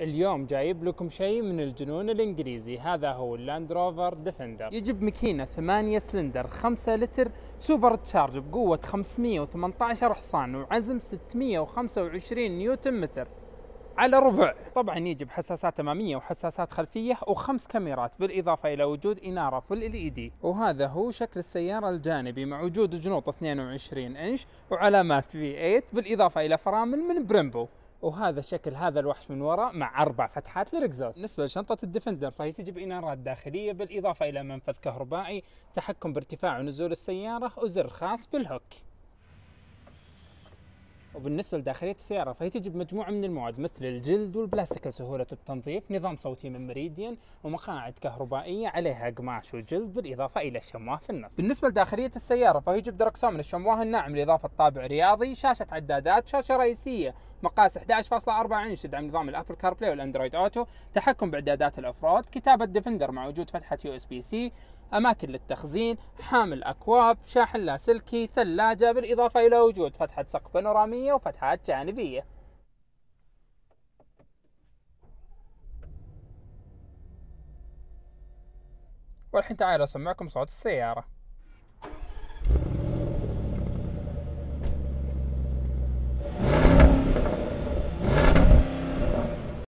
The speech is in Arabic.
اليوم جايب لكم شيء من الجنون الانجليزي هذا هو اللاند روفر ديفندر يجيب ماكينه 8 سلندر 5 لتر سوبر تشارج بقوه 518 حصان وعزم 625 نيوتن متر على ربع طبعا يجي بحساسات اماميه وحساسات خلفيه وخمس كاميرات بالاضافه الى وجود اناره فل ال اي دي وهذا هو شكل السياره الجانبي مع وجود جنوط 22 انش وعلامات في 8 بالاضافه الى فرامل من بريمبو وهذا شكل هذا الوحش من وراء مع اربع فتحات للاكزوست بالنسبه لشنطه الديفندر فهي تجيب انارات داخليه بالاضافه الى منفذ كهربائي تحكم بارتفاع ونزول السياره وزر خاص بالهوك وبالنسبة لداخلية السيارة فهي تجي بمجموعة من المواد مثل الجلد والبلاستيك لسهولة التنظيف، نظام صوتي من مريديان، ومقاعد كهربائية عليها قماش وجلد بالإضافة إلى شمواه في النص. بالنسبة لداخلية السيارة فهي تجيب دركسون من الشمواه الناعم لإضافة طابع رياضي، شاشة عدادات، شاشة رئيسية، مقاس 11.4 انش تدعم نظام الابل كار بلاي والاندرويد اوتو تحكم باعدادات الافراد كتابه ديفندر مع وجود فتحه يو اس بي سي اماكن للتخزين حامل اكواب شاحن لاسلكي ثلاجه بالاضافه الى وجود فتحه سقف بانوراميه وفتحات جانبيه والحين تعالوا اسمعكم صوت السياره